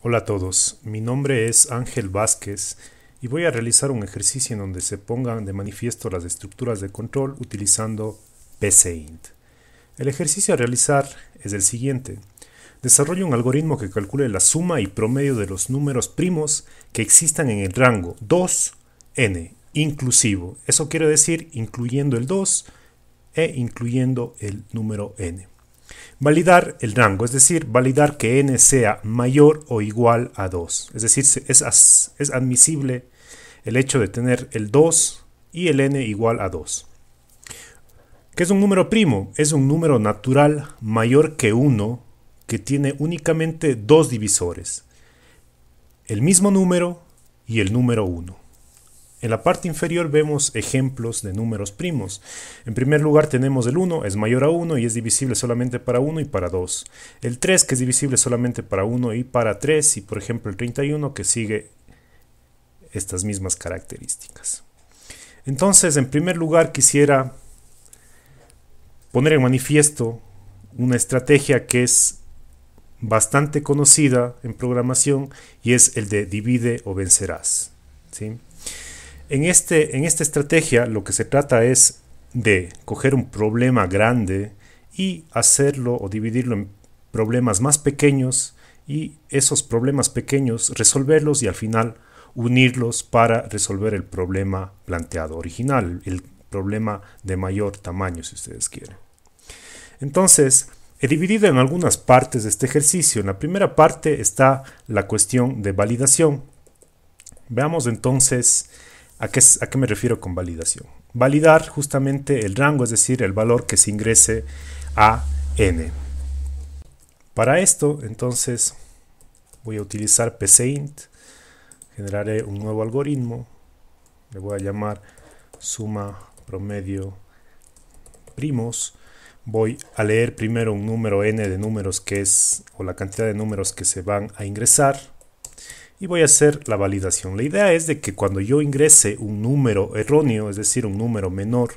Hola a todos, mi nombre es Ángel Vázquez y voy a realizar un ejercicio en donde se pongan de manifiesto las estructuras de control utilizando PCINT. El ejercicio a realizar es el siguiente. Desarrolla un algoritmo que calcule la suma y promedio de los números primos que existan en el rango 2n inclusivo. Eso quiere decir incluyendo el 2 e incluyendo el número n. Validar el rango, es decir, validar que n sea mayor o igual a 2. Es decir, es, admisible el hecho de tener el 2 y el n igual a 2. ¿Qué es un número primo? Es un número natural mayor que 1 que tiene únicamente dos divisores. El mismo número y el número 1. En la parte inferior vemos ejemplos de números primos. En primer lugar tenemos el 1, es mayor a 1 y es divisible solamente para 1 y para 2. El 3 que es divisible solamente para 1 y para 3 y por ejemplo el 31 que sigue estas mismas características. Entonces en primer lugar quisiera poner en manifiesto una estrategia que es bastante conocida en programación y es el de divide o vencerás. ¿sí? En, este, en esta estrategia lo que se trata es de coger un problema grande y hacerlo o dividirlo en problemas más pequeños y esos problemas pequeños resolverlos y al final unirlos para resolver el problema planteado original, el problema de mayor tamaño si ustedes quieren. Entonces, He dividido en algunas partes de este ejercicio. En la primera parte está la cuestión de validación. Veamos entonces ¿A qué, me refiero con validación? Validar justamente el rango, es decir, el valor que se ingrese a n. Para esto, entonces, voy a utilizar pcint, generaré un nuevo algoritmo, le voy a llamar suma promedio primos, voy a leer primero un número n de números que es, o la cantidad de números que se van a ingresar, y voy a hacer la validación. La idea es de que cuando yo ingrese un número erróneo, es decir, un número menor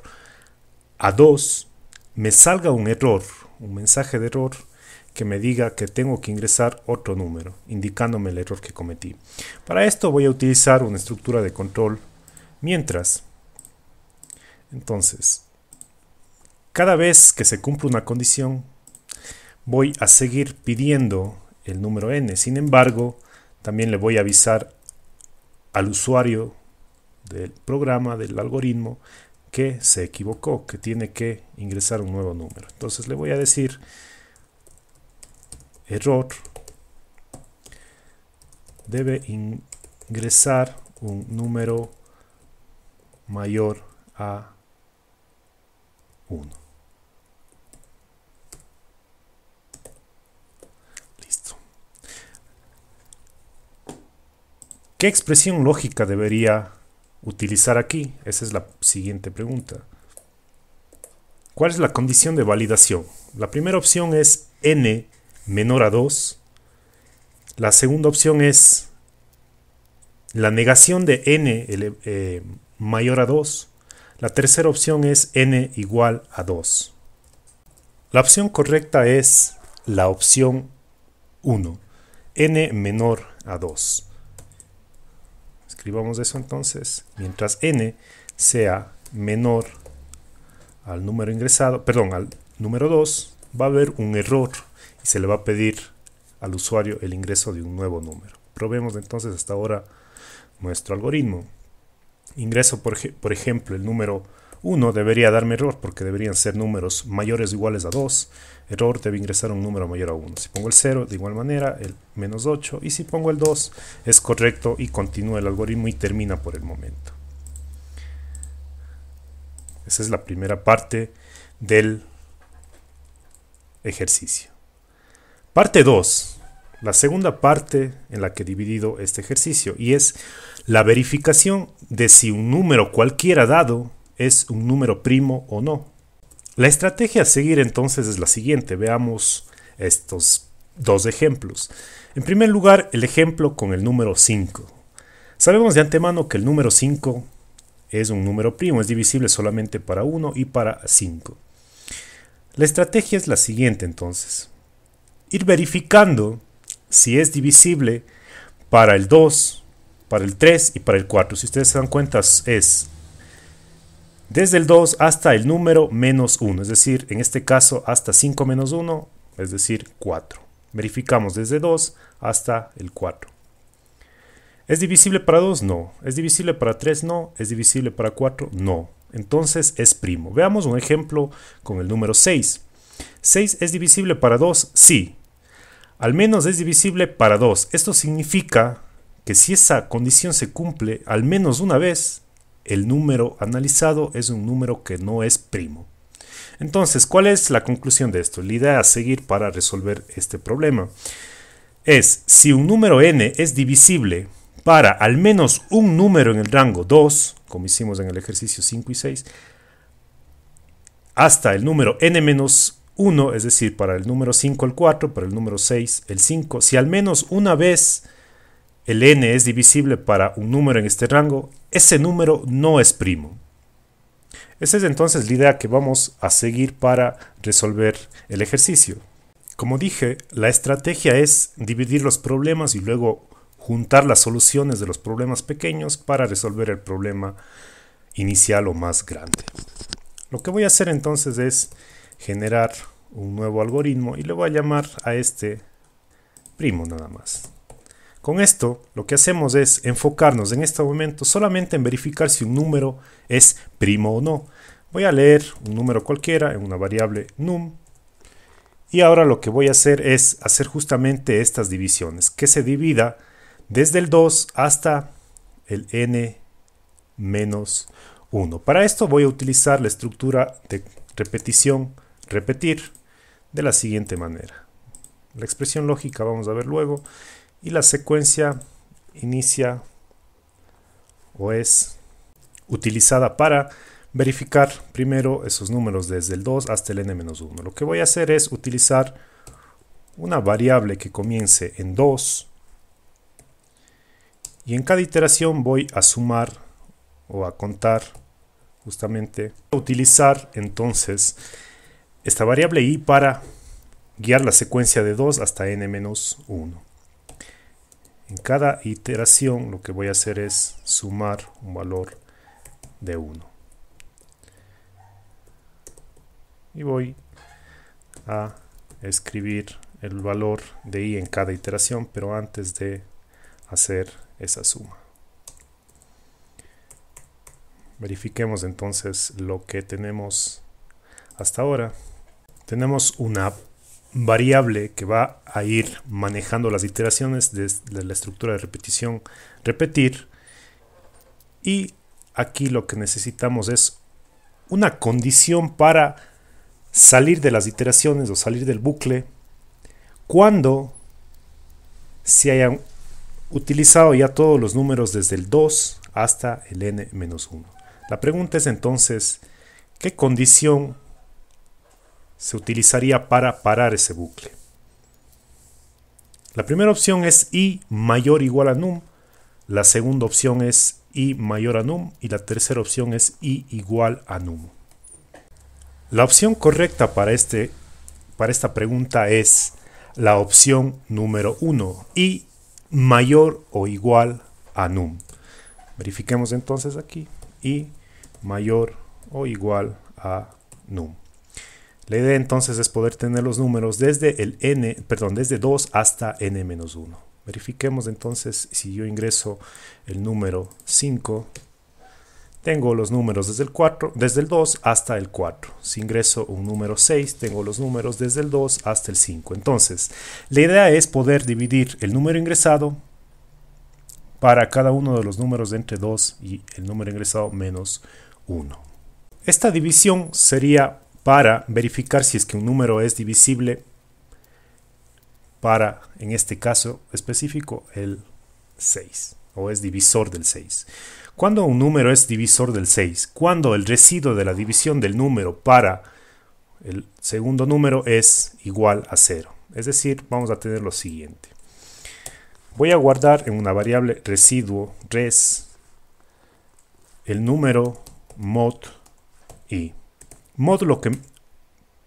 a 2, me salga un error, un mensaje de error que me diga que tengo que ingresar otro número, indicándome el error que cometí. Para esto voy a utilizar una estructura de control mientras. Entonces, cada vez que se cumple una condición, voy a seguir pidiendo el número n. Sin embargo, también le voy a avisar al usuario del programa, del algoritmo, que se equivocó, que tiene que ingresar un nuevo número. Entonces le voy a decir error, debe ingresar un número mayor a 1. ¿Qué expresión lógica debería utilizar aquí? Esa es la siguiente pregunta. ¿Cuál es la condición de validación? La primera opción es n menor a 2. La segunda opción es la negación de n eh, mayor a 2. La tercera opción es n igual a 2. La opción correcta es la opción 1, n menor a 2. Escribamos eso entonces. Mientras n sea menor al número ingresado, perdón, al número 2, va a haber un error y se le va a pedir al usuario el ingreso de un nuevo número. Probemos entonces hasta ahora nuestro algoritmo. Ingreso, por, por ejemplo, el número 1 debería darme error porque deberían ser números mayores o iguales a 2. Error debe ingresar un número mayor a 1. Si pongo el 0, de igual manera, el menos 8. Y si pongo el 2, es correcto y continúa el algoritmo y termina por el momento. Esa es la primera parte del ejercicio. Parte 2. La segunda parte en la que he dividido este ejercicio y es la verificación de si un número cualquiera dado es un número primo o no. La estrategia a seguir entonces es la siguiente. Veamos estos dos ejemplos. En primer lugar, el ejemplo con el número 5. Sabemos de antemano que el número 5 es un número primo, es divisible solamente para 1 y para 5. La estrategia es la siguiente entonces. Ir verificando si es divisible para el 2, para el 3 y para el 4. Si ustedes se dan cuenta es desde el 2 hasta el número menos 1, es decir, en este caso hasta 5 menos 1, es decir, 4. Verificamos desde 2 hasta el 4. ¿Es divisible para 2? No. ¿Es divisible para 3? No. ¿Es divisible para 4? No. Entonces es primo. Veamos un ejemplo con el número 6. ¿6 es divisible para 2? Sí. Al menos es divisible para 2. Esto significa que si esa condición se cumple al menos una vez, el número analizado es un número que no es primo. Entonces, ¿cuál es la conclusión de esto? La idea a seguir para resolver este problema es si un número n es divisible para al menos un número en el rango 2, como hicimos en el ejercicio 5 y 6, hasta el número n-1, es decir, para el número 5 el 4, para el número 6 el 5, si al menos una vez el n es divisible para un número en este rango, ese número no es primo. Esa es entonces la idea que vamos a seguir para resolver el ejercicio. Como dije, la estrategia es dividir los problemas y luego juntar las soluciones de los problemas pequeños para resolver el problema inicial o más grande. Lo que voy a hacer entonces es generar un nuevo algoritmo y le voy a llamar a este primo nada más. Con esto, lo que hacemos es enfocarnos en este momento solamente en verificar si un número es primo o no. Voy a leer un número cualquiera en una variable num. Y ahora lo que voy a hacer es hacer justamente estas divisiones, que se divida desde el 2 hasta el n menos 1. Para esto voy a utilizar la estructura de repetición, repetir, de la siguiente manera. La expresión lógica vamos a ver luego y la secuencia inicia o es utilizada para verificar primero esos números desde el 2 hasta el n-1. Lo que voy a hacer es utilizar una variable que comience en 2 y en cada iteración voy a sumar o a contar justamente a utilizar entonces esta variable i para guiar la secuencia de 2 hasta n-1. En cada iteración lo que voy a hacer es sumar un valor de 1. Y voy a escribir el valor de i en cada iteración, pero antes de hacer esa suma. Verifiquemos entonces lo que tenemos hasta ahora. Tenemos una app variable que va a ir manejando las iteraciones de la estructura de repetición repetir y aquí lo que necesitamos es una condición para salir de las iteraciones o salir del bucle cuando se hayan utilizado ya todos los números desde el 2 hasta el n-1. La pregunta es entonces, ¿qué condición se utilizaría para parar ese bucle. La primera opción es i mayor o igual a num, la segunda opción es i mayor a num y la tercera opción es i igual a num. La opción correcta para, este, para esta pregunta es la opción número 1, i mayor o igual a num. Verifiquemos entonces aquí, i mayor o igual a num. La idea entonces es poder tener los números desde el n, perdón, desde 2 hasta n-1. Verifiquemos entonces si yo ingreso el número 5, tengo los números desde el 4, desde el 2 hasta el 4. Si ingreso un número 6, tengo los números desde el 2 hasta el 5. Entonces, la idea es poder dividir el número ingresado para cada uno de los números entre 2 y el número ingresado menos 1. Esta división sería para verificar si es que un número es divisible para, en este caso específico, el 6 o es divisor del 6. Cuando un número es divisor del 6, cuando el residuo de la división del número para el segundo número es igual a 0. Es decir, vamos a tener lo siguiente. Voy a guardar en una variable residuo res el número mod i. Módulo que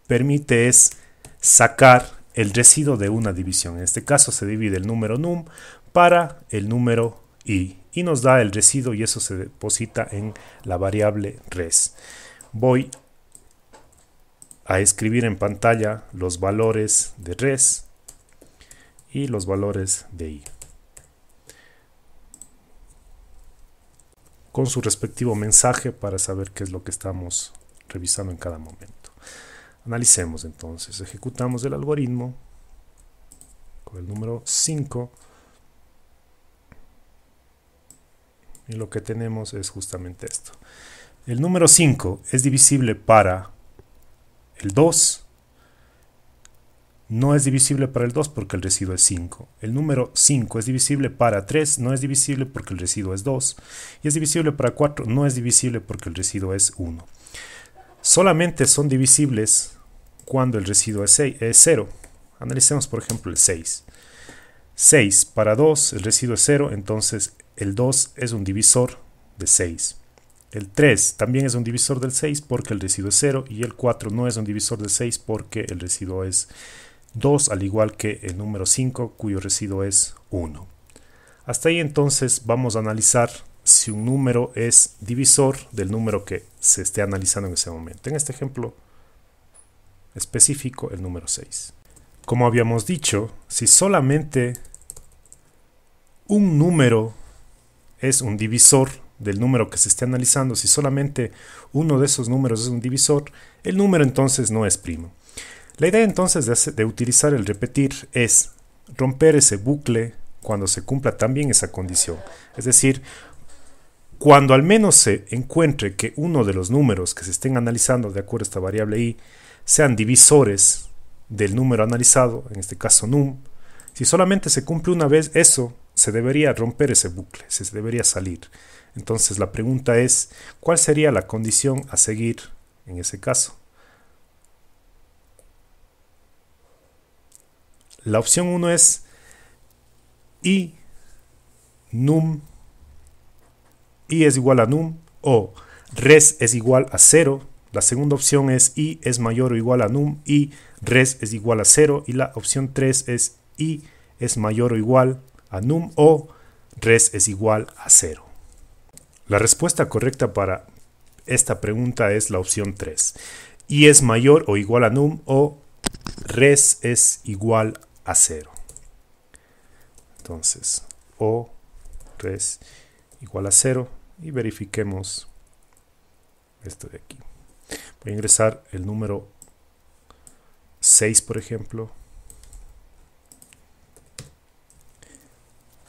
permite es sacar el residuo de una división. En este caso se divide el número num para el número i y nos da el residuo y eso se deposita en la variable res. Voy a escribir en pantalla los valores de res y los valores de i. Con su respectivo mensaje para saber qué es lo que estamos revisando en cada momento. Analicemos entonces, ejecutamos el algoritmo con el número 5 y lo que tenemos es justamente esto. El número 5 es divisible para el 2, no es divisible para el 2 porque el residuo es 5. El número 5 es divisible para 3, no es divisible porque el residuo es 2. Y es divisible para 4, no es divisible porque el residuo es 1 solamente son divisibles cuando el residuo es 0. Analicemos por ejemplo el 6. 6 para 2, el residuo es 0, entonces el 2 es un divisor de 6. El 3 también es un divisor del 6 porque el residuo es 0 y el 4 no es un divisor del 6 porque el residuo es 2, al igual que el número 5 cuyo residuo es 1. Hasta ahí entonces vamos a analizar si un número es divisor del número que se esté analizando en ese momento. En este ejemplo específico, el número 6. Como habíamos dicho, si solamente un número es un divisor del número que se esté analizando, si solamente uno de esos números es un divisor, el número entonces no es primo. La idea entonces de, de utilizar el repetir es romper ese bucle cuando se cumpla también esa condición. Es decir, cuando al menos se encuentre que uno de los números que se estén analizando de acuerdo a esta variable i sean divisores del número analizado, en este caso num, si solamente se cumple una vez eso, se debería romper ese bucle, se debería salir. Entonces la pregunta es, ¿cuál sería la condición a seguir en ese caso? La opción 1 es i num i es igual a num o res es igual a 0. La segunda opción es i es mayor o igual a num y res es igual a 0. Y la opción 3 es i es mayor o igual a num o res es igual a 0. La respuesta correcta para esta pregunta es la opción 3. i es mayor o igual a num o res es igual a 0. Entonces, o res igual a 0 y verifiquemos esto de aquí. Voy a ingresar el número 6, por ejemplo.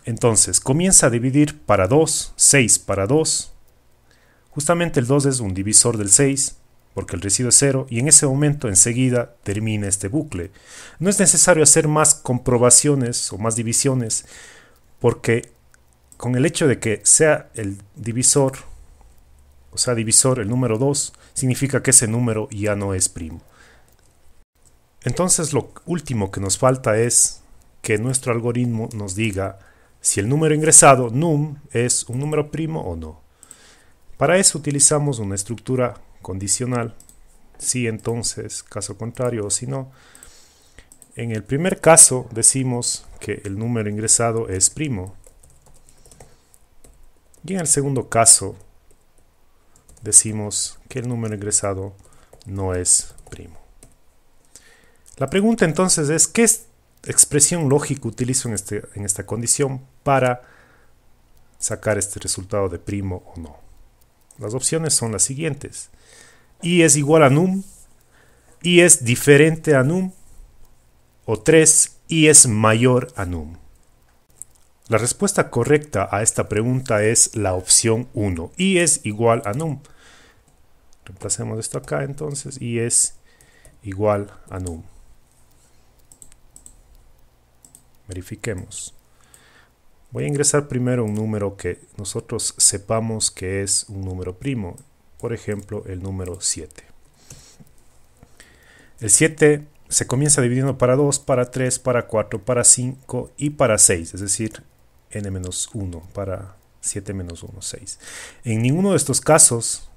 Entonces, comienza a dividir para 2, 6 para 2. Justamente el 2 es un divisor del 6, porque el residuo es 0, y en ese momento enseguida termina este bucle. No es necesario hacer más comprobaciones o más divisiones, porque con el hecho de que sea el divisor, o sea, divisor el número 2, significa que ese número ya no es primo. Entonces lo último que nos falta es que nuestro algoritmo nos diga si el número ingresado num es un número primo o no. Para eso utilizamos una estructura condicional, si entonces, caso contrario o si no. En el primer caso decimos que el número ingresado es primo, y en el segundo caso, decimos que el número ingresado no es primo. La pregunta entonces es, ¿qué expresión lógica utilizo en, este, en esta condición para sacar este resultado de primo o no? Las opciones son las siguientes. I es igual a num, I es diferente a num, o 3, y es mayor a num. La respuesta correcta a esta pregunta es la opción 1. Y es igual a num. Reemplacemos esto acá entonces. Y es igual a num. Verifiquemos. Voy a ingresar primero un número que nosotros sepamos que es un número primo. Por ejemplo, el número 7. El 7 se comienza dividiendo para 2, para 3, para 4, para 5 y para 6. Es decir, n-1 para 7 menos 1, 6. En ninguno de estos casos,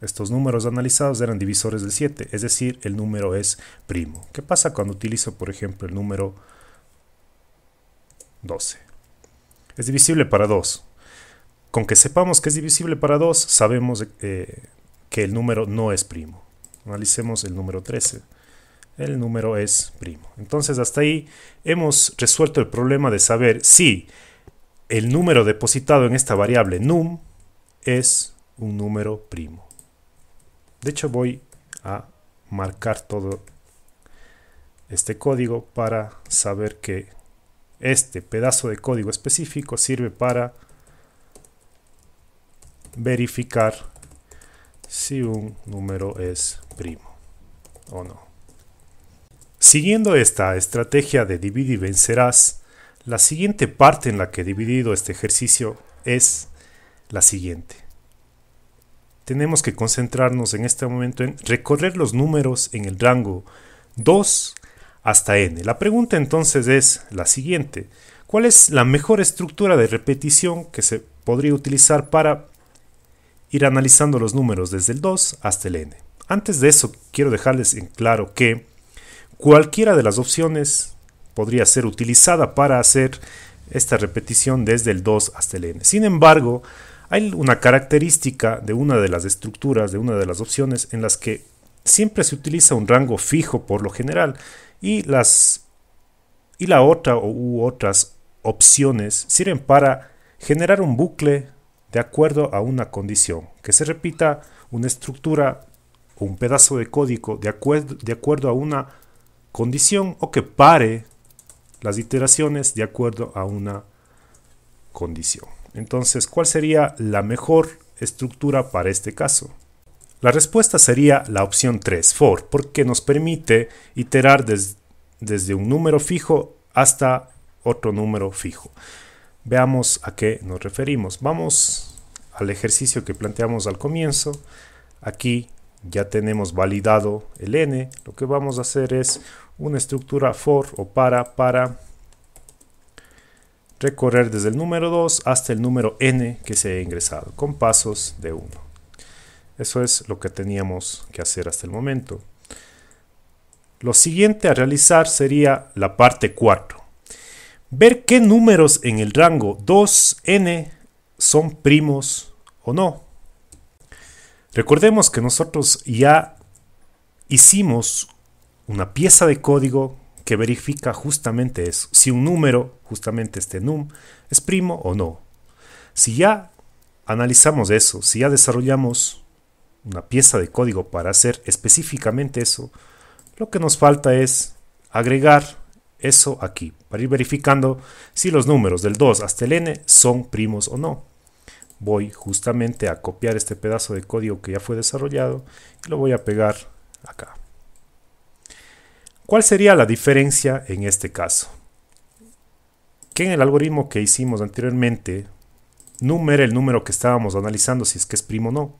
estos números analizados eran divisores del 7, es decir, el número es primo. ¿Qué pasa cuando utilizo, por ejemplo, el número 12? Es divisible para 2. Con que sepamos que es divisible para 2, sabemos eh, que el número no es primo. Analicemos el número 13 el número es primo. Entonces hasta ahí hemos resuelto el problema de saber si el número depositado en esta variable num es un número primo. De hecho voy a marcar todo este código para saber que este pedazo de código específico sirve para verificar si un número es primo o no. Siguiendo esta estrategia de dividir y vencerás, la siguiente parte en la que he dividido este ejercicio es la siguiente. Tenemos que concentrarnos en este momento en recorrer los números en el rango 2 hasta n. La pregunta entonces es la siguiente. ¿Cuál es la mejor estructura de repetición que se podría utilizar para ir analizando los números desde el 2 hasta el n? Antes de eso, quiero dejarles en claro que Cualquiera de las opciones podría ser utilizada para hacer esta repetición desde el 2 hasta el n. Sin embargo, hay una característica de una de las estructuras, de una de las opciones, en las que siempre se utiliza un rango fijo por lo general y, las, y la otra u otras opciones sirven para generar un bucle de acuerdo a una condición, que se repita una estructura o un pedazo de código de, acuerdo, de acuerdo a una condición o que pare las iteraciones de acuerdo a una condición. Entonces, ¿cuál sería la mejor estructura para este caso? La respuesta sería la opción 3, for, porque nos permite iterar desde un número fijo hasta otro número fijo. Veamos a qué nos referimos. Vamos al ejercicio que planteamos al comienzo. Aquí ya tenemos validado el n. Lo que vamos a hacer es una estructura for o para para recorrer desde el número 2 hasta el número n que se ha ingresado con pasos de 1. Eso es lo que teníamos que hacer hasta el momento. Lo siguiente a realizar sería la parte 4. Ver qué números en el rango 2n son primos o no. Recordemos que nosotros ya hicimos una pieza de código que verifica justamente eso, si un número, justamente este num, es primo o no. Si ya analizamos eso, si ya desarrollamos una pieza de código para hacer específicamente eso, lo que nos falta es agregar eso aquí, para ir verificando si los números del 2 hasta el n son primos o no. Voy justamente a copiar este pedazo de código que ya fue desarrollado y lo voy a pegar acá. ¿Cuál sería la diferencia en este caso? Que en el algoritmo que hicimos anteriormente, era el número que estábamos analizando si es que es primo o no.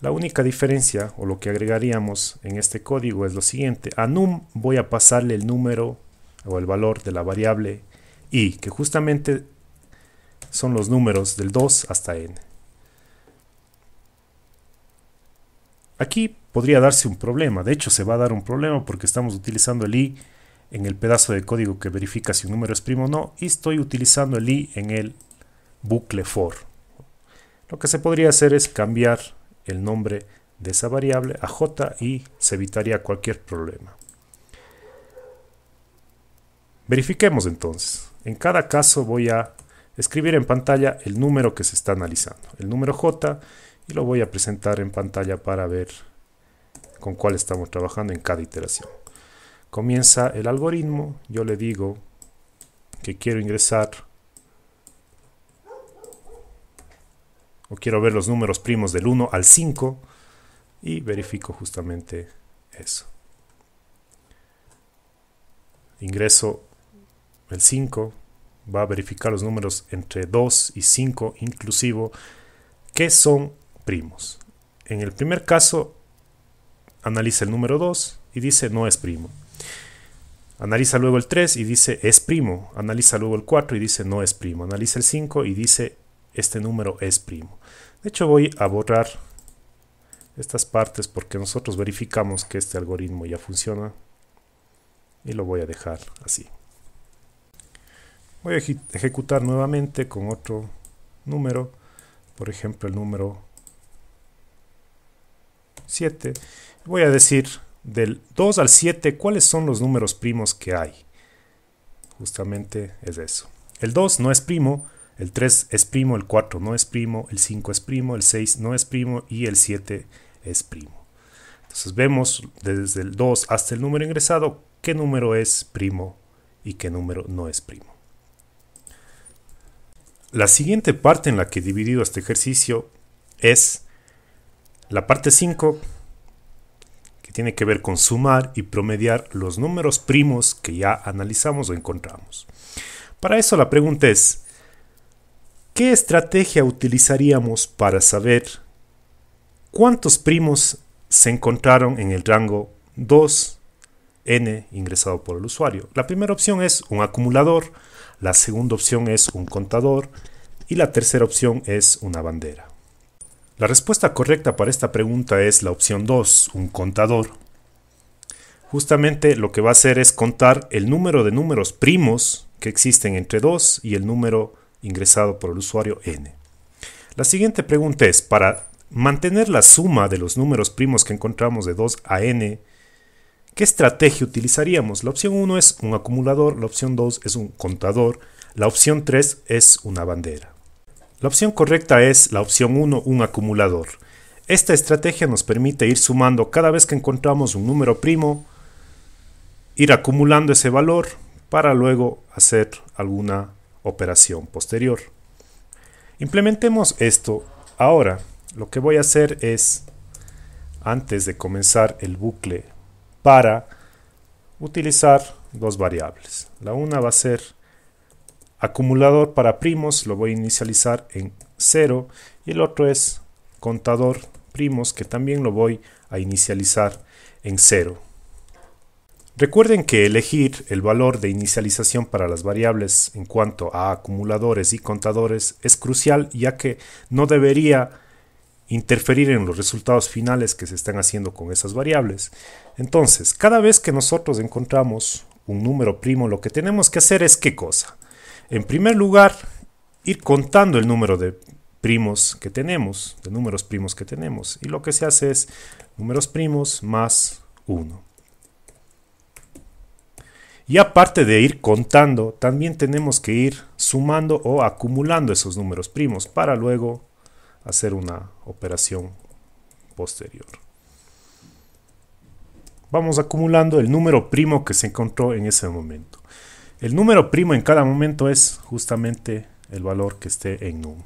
La única diferencia o lo que agregaríamos en este código es lo siguiente. A num voy a pasarle el número o el valor de la variable i, que justamente son los números del 2 hasta n. Aquí podría darse un problema, de hecho se va a dar un problema porque estamos utilizando el i en el pedazo de código que verifica si un número es primo o no y estoy utilizando el i en el bucle for. Lo que se podría hacer es cambiar el nombre de esa variable a j y se evitaría cualquier problema. Verifiquemos entonces. En cada caso voy a escribir en pantalla el número que se está analizando, el número j y lo voy a presentar en pantalla para ver con cuál estamos trabajando en cada iteración. Comienza el algoritmo, yo le digo que quiero ingresar o quiero ver los números primos del 1 al 5 y verifico justamente eso. Ingreso el 5, va a verificar los números entre 2 y 5 inclusivo, que son primos. En el primer caso, analiza el número 2 y dice no es primo. Analiza luego el 3 y dice es primo. Analiza luego el 4 y dice no es primo. Analiza el 5 y dice este número es primo. De hecho voy a borrar estas partes porque nosotros verificamos que este algoritmo ya funciona y lo voy a dejar así. Voy a ejecutar nuevamente con otro número, por ejemplo el número 7. Voy a decir del 2 al 7 cuáles son los números primos que hay. Justamente es eso. El 2 no es primo, el 3 es primo, el 4 no es primo, el 5 es primo, el 6 no es primo y el 7 es primo. Entonces vemos desde el 2 hasta el número ingresado qué número es primo y qué número no es primo. La siguiente parte en la que he dividido este ejercicio es la parte 5, que tiene que ver con sumar y promediar los números primos que ya analizamos o encontramos. Para eso la pregunta es, ¿qué estrategia utilizaríamos para saber cuántos primos se encontraron en el rango 2n ingresado por el usuario? La primera opción es un acumulador, la segunda opción es un contador y la tercera opción es una bandera. La respuesta correcta para esta pregunta es la opción 2, un contador. Justamente lo que va a hacer es contar el número de números primos que existen entre 2 y el número ingresado por el usuario n. La siguiente pregunta es, para mantener la suma de los números primos que encontramos de 2 a n, ¿qué estrategia utilizaríamos? La opción 1 es un acumulador, la opción 2 es un contador, la opción 3 es una bandera. La opción correcta es la opción 1, un acumulador. Esta estrategia nos permite ir sumando cada vez que encontramos un número primo, ir acumulando ese valor para luego hacer alguna operación posterior. Implementemos esto ahora. Lo que voy a hacer es, antes de comenzar el bucle para, utilizar dos variables. La una va a ser Acumulador para primos lo voy a inicializar en 0 y el otro es contador primos que también lo voy a inicializar en 0. Recuerden que elegir el valor de inicialización para las variables en cuanto a acumuladores y contadores es crucial ya que no debería interferir en los resultados finales que se están haciendo con esas variables. Entonces, cada vez que nosotros encontramos un número primo, lo que tenemos que hacer es qué cosa? En primer lugar, ir contando el número de primos que tenemos, de números primos que tenemos. Y lo que se hace es números primos más 1. Y aparte de ir contando, también tenemos que ir sumando o acumulando esos números primos para luego hacer una operación posterior. Vamos acumulando el número primo que se encontró en ese momento. El número primo en cada momento es justamente el valor que esté en num.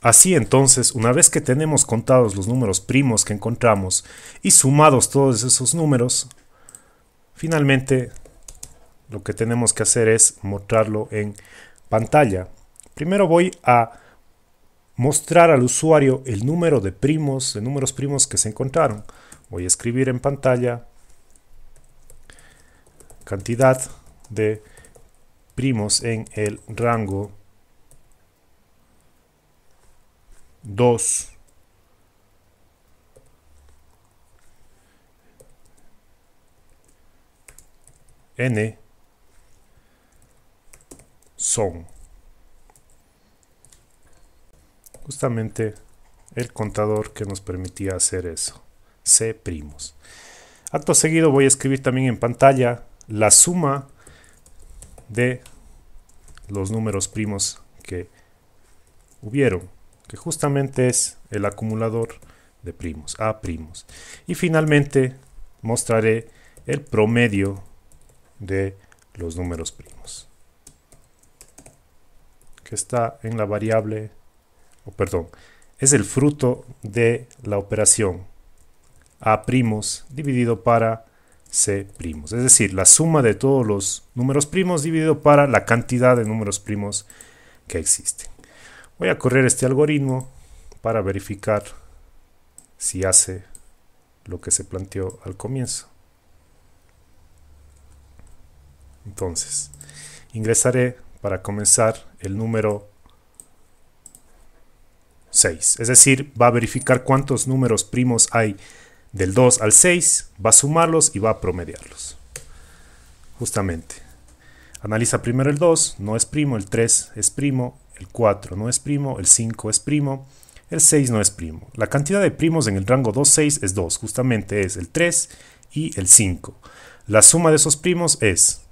Así entonces, una vez que tenemos contados los números primos que encontramos y sumados todos esos números, finalmente lo que tenemos que hacer es mostrarlo en pantalla. Primero voy a mostrar al usuario el número de primos, de números primos que se encontraron. Voy a escribir en pantalla cantidad de primos en el rango 2 n son justamente el contador que nos permitía hacer eso c primos acto seguido voy a escribir también en pantalla la suma de los números primos que hubieron, que justamente es el acumulador de primos, a primos. Y finalmente mostraré el promedio de los números primos, que está en la variable, o perdón, es el fruto de la operación a primos dividido para c primos. Es decir, la suma de todos los números primos dividido para la cantidad de números primos que existen. Voy a correr este algoritmo para verificar si hace lo que se planteó al comienzo. Entonces, ingresaré para comenzar el número 6. Es decir, va a verificar cuántos números primos hay del 2 al 6, va a sumarlos y va a promediarlos. Justamente. Analiza primero el 2, no es primo, el 3 es primo, el 4 no es primo, el 5 es primo, el 6 no es primo. La cantidad de primos en el rango 2-6 es 2, justamente es el 3 y el 5. La suma de esos primos es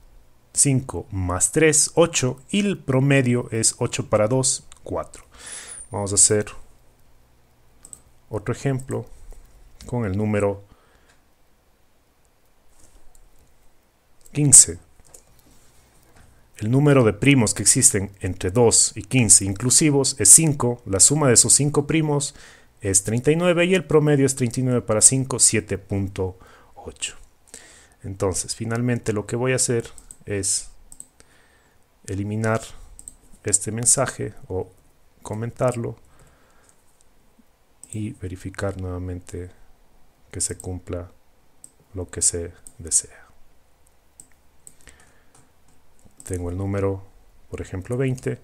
5 más 3, 8 y el promedio es 8 para 2, 4. Vamos a hacer otro ejemplo con el número 15. El número de primos que existen entre 2 y 15 inclusivos es 5, la suma de esos 5 primos es 39 y el promedio es 39 para 5, 7.8. Entonces, finalmente lo que voy a hacer es eliminar este mensaje o comentarlo y verificar nuevamente que se cumpla lo que se desea. Tengo el número, por ejemplo, 20.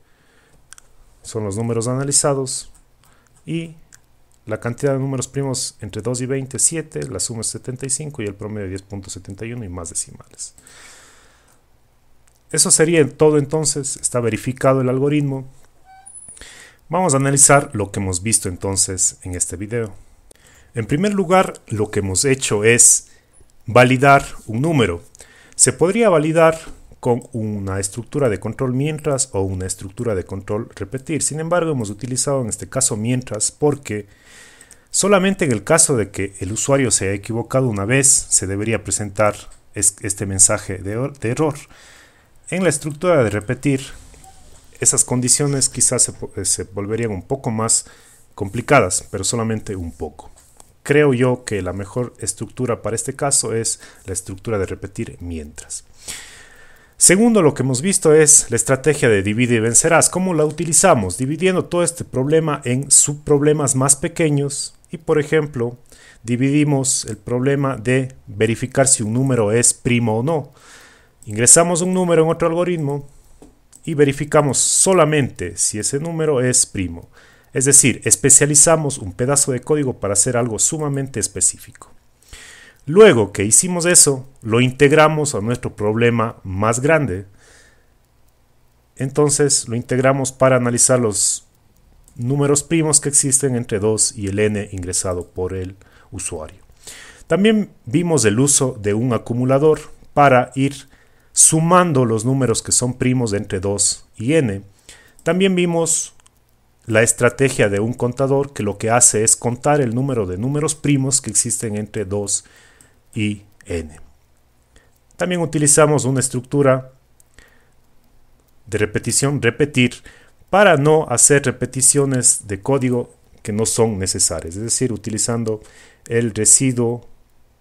Son los números analizados y la cantidad de números primos entre 2 y 20 es 7, la suma es 75 y el promedio es 10.71 y más decimales. Eso sería todo entonces, está verificado el algoritmo. Vamos a analizar lo que hemos visto entonces en este video. En primer lugar, lo que hemos hecho es validar un número. Se podría validar con una estructura de control mientras o una estructura de control repetir. Sin embargo, hemos utilizado en este caso mientras porque solamente en el caso de que el usuario se haya equivocado una vez se debería presentar este mensaje de, error. En la estructura de repetir, esas condiciones quizás se volverían un poco más complicadas, pero solamente un poco creo yo que la mejor estructura para este caso es la estructura de repetir mientras. Segundo, lo que hemos visto es la estrategia de divide y vencerás. ¿Cómo la utilizamos? Dividiendo todo este problema en subproblemas más pequeños y, por ejemplo, dividimos el problema de verificar si un número es primo o no. Ingresamos un número en otro algoritmo y verificamos solamente si ese número es primo. Es decir, especializamos un pedazo de código para hacer algo sumamente específico. Luego que hicimos eso, lo integramos a nuestro problema más grande. Entonces lo integramos para analizar los números primos que existen entre 2 y el n ingresado por el usuario. También vimos el uso de un acumulador para ir sumando los números que son primos entre 2 y n. También vimos la estrategia de un contador que lo que hace es contar el número de números primos que existen entre 2 y n. También utilizamos una estructura de repetición, repetir, para no hacer repeticiones de código que no son necesarias, es decir, utilizando el residuo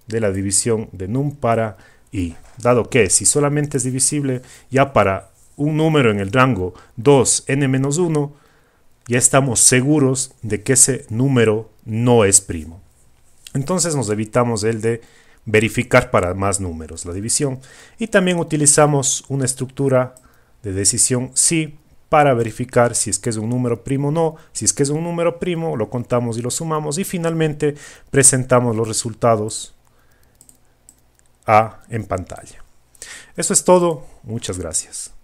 de la división de num para i, dado que si solamente es divisible ya para un número en el rango 2n-1, ya estamos seguros de que ese número no es primo. Entonces nos evitamos el de verificar para más números la división y también utilizamos una estructura de decisión sí para verificar si es que es un número primo o no. Si es que es un número primo, lo contamos y lo sumamos y finalmente presentamos los resultados a, en pantalla. Eso es todo, muchas gracias.